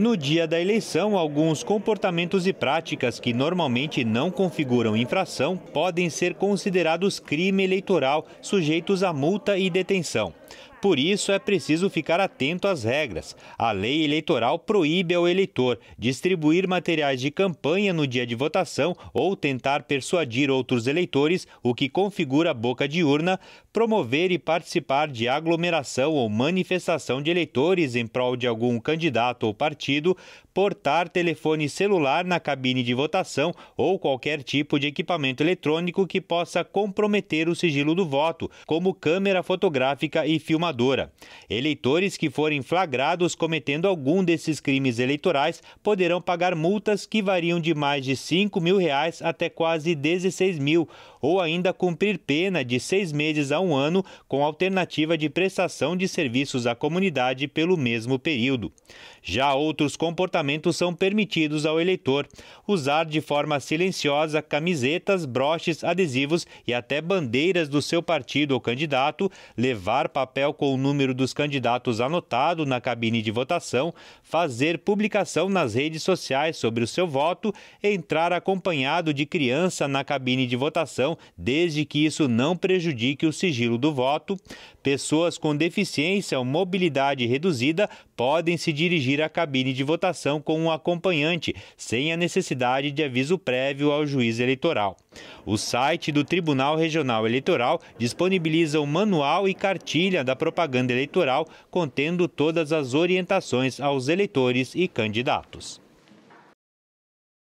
no dia da eleição, alguns comportamentos e práticas que normalmente não configuram infração podem ser considerados crime eleitoral, sujeitos a multa e detenção. Por isso, é preciso ficar atento às regras. A lei eleitoral proíbe ao eleitor distribuir materiais de campanha no dia de votação ou tentar persuadir outros eleitores, o que configura boca de urna, promover e participar de aglomeração ou manifestação de eleitores em prol de algum candidato ou partido, portar telefone celular na cabine de votação ou qualquer tipo de equipamento eletrônico que possa comprometer o sigilo do voto, como câmera fotográfica e filmadora. Eleitores que forem flagrados cometendo algum desses crimes eleitorais poderão pagar multas que variam de mais de 5 mil reais até quase 16 mil, ou ainda cumprir pena de seis meses a um ano, com alternativa de prestação de serviços à comunidade pelo mesmo período. Já outros comportamentos são permitidos ao eleitor: usar de forma silenciosa camisetas, broches, adesivos e até bandeiras do seu partido ou candidato, levar papel papel com o número dos candidatos anotado na cabine de votação, fazer publicação nas redes sociais sobre o seu voto, entrar acompanhado de criança na cabine de votação, desde que isso não prejudique o sigilo do voto. Pessoas com deficiência ou mobilidade reduzida podem se dirigir à cabine de votação com um acompanhante, sem a necessidade de aviso prévio ao juiz eleitoral. O site do Tribunal Regional Eleitoral disponibiliza o um manual e cartilha da propaganda eleitoral, contendo todas as orientações aos eleitores e candidatos.